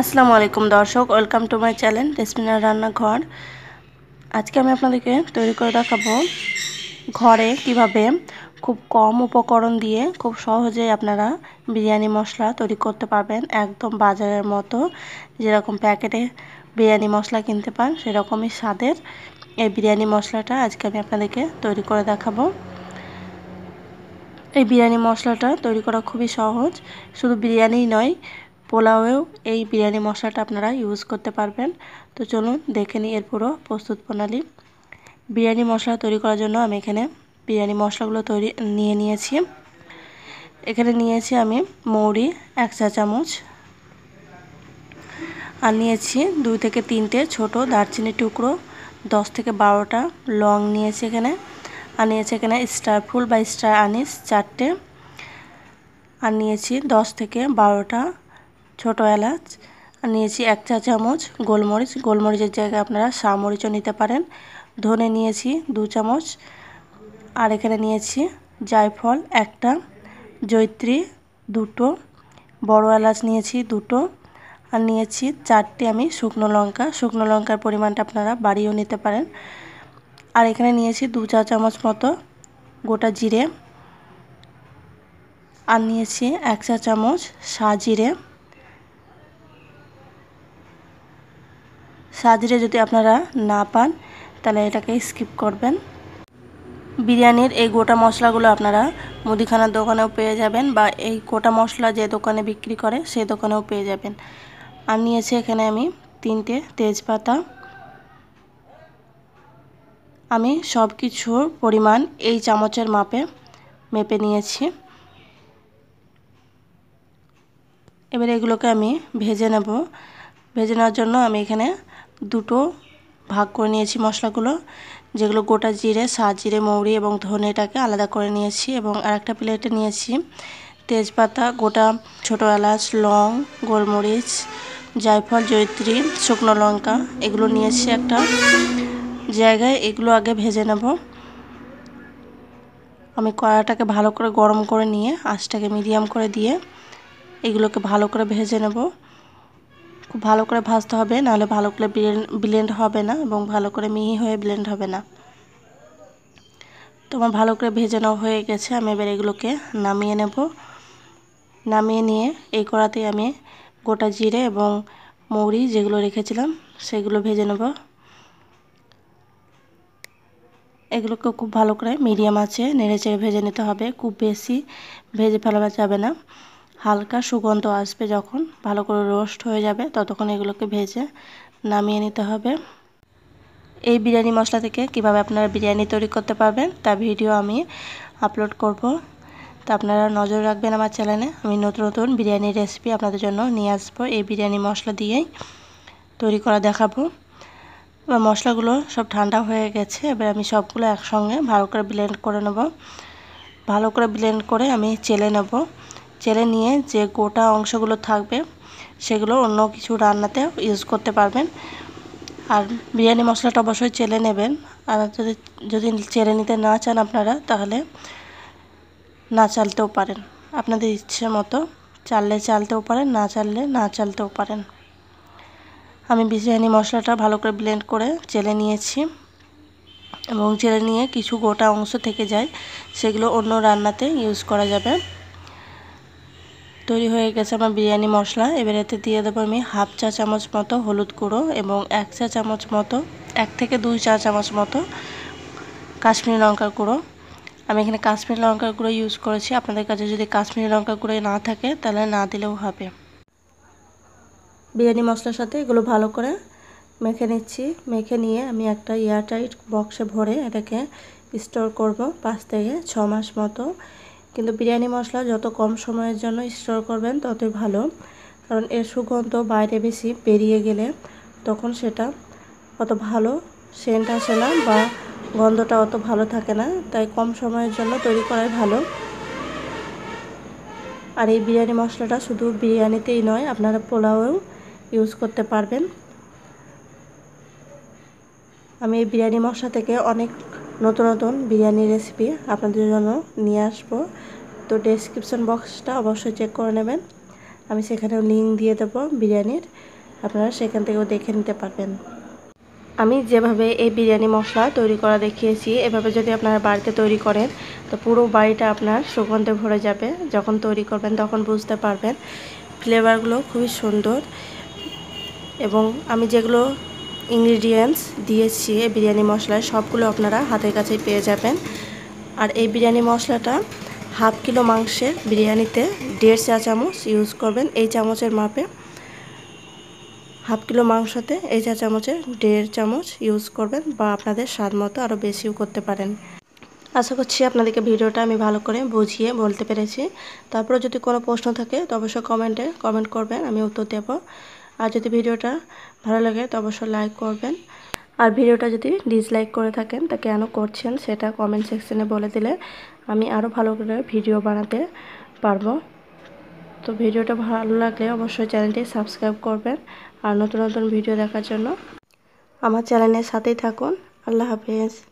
আসসালামু আলাইকুম দর্শক ওয়েলকাম টু মাই চ্যানেল রেসমিনার রান্নাঘর আজকে আমি আপনাদেরকে তৈরি করে দেখাবো ঘরে কিভাবে খুব কম উপকরণ দিয়ে খুব সহজে আপনারা বিরিয়ানি মশলা তৈরি করতে পারবেন একদম বাজারের মতো যেরকম প্যাকেটে বিরিয়ানি মশলা কিনতে পান সেরকমই স্বাদের এই বিরিয়ানি মশলাটা আজকে আমি আপনাদেরকে তৈরি করে দেখাবো এই বিরিয়ানি মশলাটা তৈরি করা খুবই সহজ শুধু বিরিয়ানিই নয় পোলাওয়েও এই বিরিয়ানি মশলাটা আপনারা ইউজ করতে পারবেন তো চলুন দেখে নিই এর পুরো প্রস্তুত প্রণালী বিরিয়ানি মশলা তৈরি করার জন্য আমি এখানে বিরিয়ানি মশলাগুলো তৈরি নিয়ে নিয়েছি এখানে নিয়েছি আমি মৌরি এক চা চামচ আর নিয়েছি দুই থেকে তিনটে ছোট দারচিনি টুকরো দশ থেকে বারোটা লং নিয়েছি এখানে আর নিয়েছি এখানে স্টার ফুল বা স্টার আনিস চারটে আর নিয়েছি দশ থেকে বারোটা ছোট এলাচ আর নিয়েছি এক চা চামচ গোলমরিচ গোলমরিচের জায়গায় আপনারা শামরিচও নিতে পারেন ধনে নিয়েছি দু চামচ আর এখানে নিয়েছি জায়ফল একটা জৈত্রী দুটো বড় এলাচ নিয়েছি দুটো আর নিয়েছি চারটি আমি শুকনো লঙ্কা শুকনো লঙ্কার পরিমাণটা আপনারা বাড়িয়েও নিতে পারেন আর এখানে নিয়েছি দু চা চামচ মতো গোটা জিরে আর নিয়েছি এক চা চামচ সাজিরে সাজরে যদি আপনারা না পান তাহলে এটাকে স্কিপ করবেন বিরিয়ানির এই গোটা মশলাগুলো আপনারা মুদিখানার দোকানেও পেয়ে যাবেন বা এই গোটা মশলা যে দোকানে বিক্রি করে সেই দোকানেও পেয়ে যাবেন আর নিয়েছি এখানে আমি তিনটে তেজপাতা আমি সব কিছুর পরিমাণ এই চামচের মাপে মেপে নিয়েছি এবার এগুলোকে আমি ভেজে নেব ভেজে নেওয়ার জন্য আমি এখানে দুটো ভাগ করে নিয়েছি মশলাগুলো যেগুলো গোটা জিরে সাদা জিরে মৌরি এবং ধনেটাকে আলাদা করে নিয়েছি এবং আরেকটা প্লেটে নিয়েছি তেজপাতা গোটা ছোটো এলাচ লং গোলমরিচ জায়ফল জৈত্রী শুকনো লঙ্কা এগুলো নিয়েছি একটা জায়গায় এগুলো আগে ভেজে নেব আমি কড়াটাকে ভালো করে গরম করে নিয়ে আঁচটাকে মিডিয়াম করে দিয়ে এগুলোকে ভালো করে ভেজে নেব খুব ভালো করে ভাজতে হবে নাহলে ভালো করে ব্লেন্ড হবে না এবং ভালো করে মিহি হয়ে ব্লেন্ড হবে না তোমার ভালো করে ভেজে নেওয়া হয়ে গেছে আমি এবার এগুলোকে নামিয়ে নেব নামিয়ে নিয়ে এই কড়াতে আমি গোটা জিরে এবং মৌরি যেগুলো রেখেছিলাম সেগুলো ভেজে নেব এগুলোকে খুব ভালো করে মিডিয়াম আছে নেড়ে চেড়ে ভেজে নিতে হবে খুব বেশি ভেজে ফেলা যাবে না হালকা সুগন্ধ আসবে যখন ভালো করে রোস্ট হয়ে যাবে ততক্ষণ এগুলোকে ভেজে নামিয়ে নিতে হবে এই বিরিয়ানি মশলা থেকে কিভাবে আপনারা বিরিয়ানি তৈরি করতে পারবেন তা ভিডিও আমি আপলোড করব তা আপনারা নজর রাখবেন আমার চ্যানেলে আমি নতুন নতুন বিরিয়ানির রেসিপি আপনাদের জন্য নিয়ে আসবো এই বিরিয়ানি মশলা দিয়েই তৈরি করা দেখাবো এবার মশলাগুলো সব ঠান্ডা হয়ে গেছে এবার আমি সবগুলো একসঙ্গে ভালো করে ব্লেন্ড করে নেব ভালো করে ব্লেন্ড করে আমি চেলে নেবো চেলে নিয়ে যে গোটা অংশগুলো থাকবে সেগুলো অন্য কিছু রান্নাতে ইউজ করতে পারবেন আর বিরিয়ানি মশলাটা অবশ্যই চেলে নেবেন আর যদি যদি চেলে নিতে না চান আপনারা তাহলে না চালতেও পারেন আপনাদের ইচ্ছে মতো চাললে চালতেও পারেন না চাললে না চালতেও পারেন আমি বিরিয়ানি মশলাটা ভালো করে ব্লেন্ড করে চেলে নিয়েছি এবং চেলে নিয়ে কিছু গোটা অংশ থেকে যায় সেগুলো অন্য রান্নাতে ইউজ করা যাবে তৈরি হয়ে গেছে আমার বিরিয়ানি মশলা এবার এতে দিয়ে দেবো আমি হাফ চা চামচ মতো হলুদ গুঁড়ো এবং এক চা চামচ মতো এক থেকে দুই চা চামচ মতো কাশ্মীরি লঙ্কার গুঁড়ো আমি এখানে কাশ্মীরি লঙ্কার গুঁড়ো ইউজ করেছি আপনাদের কাছে যদি কাশ্মীরি লঙ্কার গুঁড়ো না থাকে তাহলে না দিলেও হবে বিরিয়ানি মশলার সাথে এগুলো ভালো করে মেখে নিচ্ছি মেখে নিয়ে আমি একটা এয়ারটাইট বক্সে ভরে এটাকে স্টোর করব পাঁচ থেকে ছ মাস মতো কিন্তু বিরিয়ানি মশলা যত কম সময়ের জন্য স্টোর করবেন ততই ভালো কারণ এর সুগন্ধ বাইরে বেশি বেরিয়ে গেলে তখন সেটা অত ভালো সেন্ট আসে না বা গন্ধটা অত ভালো থাকে না তাই কম সময়ের জন্য তৈরি করাই ভালো আর এই বিরিয়ানি মশলাটা শুধু বিরিয়ানিতেই নয় আপনারা পোলাওয়েও ইউজ করতে পারবেন আমি এই বিরিয়ানি মশলা থেকে অনেক নতুন নতুন বিরিয়ানি রেসিপি আপনাদের জন্য নিয়ে আসবো তো ডেসক্রিপশন বক্সটা অবশ্যই চেক করে নেবেন আমি সেখানেও লিঙ্ক দিয়ে দেবো বিরিয়ানির আপনারা সেখান থেকেও দেখে নিতে পারবেন আমি যেভাবে এই বিরিয়ানি মশলা তৈরি করা দেখিয়েছি এভাবে যদি আপনারা বাড়িতে তৈরি করেন তো পুরো বাড়িটা আপনার সুগন্ধে ভরে যাবে যখন তৈরি করবেন তখন বুঝতে পারবেন ফ্লেভারগুলো খুবই সুন্দর এবং আমি যেগুলো ইনগ্রিডিয়েন্টস দিয়েছি এই বিরিয়ানি মশলায় সবগুলো আপনারা হাতের কাছেই পেয়ে যাবেন আর এই বিরিয়ানি মশলাটা হাফ কিলো মাংসের বিরিয়ানিতে দেড় চা চামচ ইউজ করবেন এই চামচের মাপে হাফ কিলো মাংসতে এই চা চামচের দেড় চামচ ইউজ করবেন বা আপনাদের স্বাদ মতো আরও বেশিও করতে পারেন আশা করছি আপনাদেরকে ভিডিওটা আমি ভালো করে বুঝিয়ে বলতে পেরেছি তারপরে যদি কোনো প্রশ্ন থাকে তো অবশ্যই কমেন্টে কমেন্ট করবেন আমি উত্তর দেবো আর যদি ভিডিওটা ভালো লাগে তো অবশ্যই লাইক করবেন আর ভিডিওটা যদি ডিসলাইক করে থাকেন তা কেন করছেন সেটা কমেন্ট সেকশনে বলে দিলে আমি আরও ভালো করে ভিডিও বানাতে পারবো তো ভিডিওটা ভালো লাগলে অবশ্যই চ্যানেলটি সাবস্ক্রাইব করবেন আর নতুন নতুন ভিডিও দেখার জন্য আমার চ্যানেলের সাথেই থাকুন আল্লাহ হাফেজ